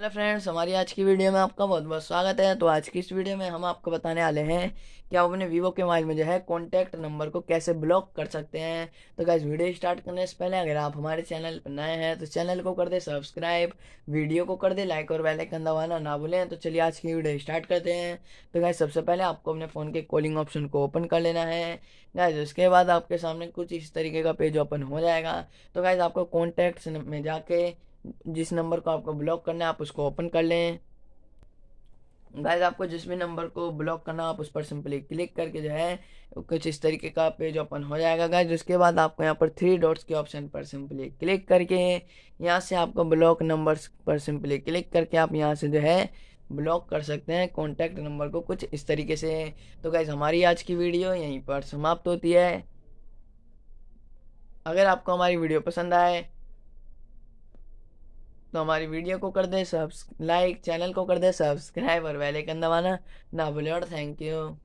hello friends हमारी आज की वीडियो में आपका बहुत बहुत स्वागत है तो आज की इस वीडियो में हम आपको बताने वाले हैं कि आप अपने वीवो के मोबाइल में जो है कॉन्टैक्ट नंबर को कैसे ब्लॉक कर सकते हैं तो क्या वीडियो स्टार्ट करने से पहले अगर आप हमारे चैनल पर नए हैं तो चैनल को कर दे सब्सक्राइब वीडियो को कर दे लाइक और बेलाइकन दबाना ना भूलें तो चलिए आज की वीडियो स्टार्ट करते हैं तो क्या सबसे पहले आपको अपने फ़ोन के कॉलिंग ऑप्शन को ओपन कर लेना है गाइज उसके बाद आपके सामने कुछ इस तरीके का पेज ओपन हो जाएगा तो गाइज आपको कॉन्टैक्ट्स में जाके जिस नंबर को आपको ब्लॉक करना है आप उसको ओपन कर लें गाइज आपको जिस भी नंबर को ब्लॉक करना है आप उस पर सिंपली क्लिक करके जो है कुछ इस तरीके का पेज ओपन हो जाएगा गाइज उसके बाद आपको यहाँ पर थ्री डॉट्स के ऑप्शन पर सिंपली क्लिक करके यहाँ से आपको ब्लॉक नंबर्स पर सिंपली क्लिक करके आप यहाँ से जो है ब्लॉक कर सकते हैं कॉन्टैक्ट नंबर को कुछ इस तरीके से तो गाइज हमारी आज की वीडियो यहीं पर समाप्त होती है अगर आपको हमारी वीडियो पसंद आए तो हमारी वीडियो को कर दे सब्स लाइक चैनल को कर दे सब्सक्राइब और वेलेकन आइकन दबाना ना भूले और थैंक यू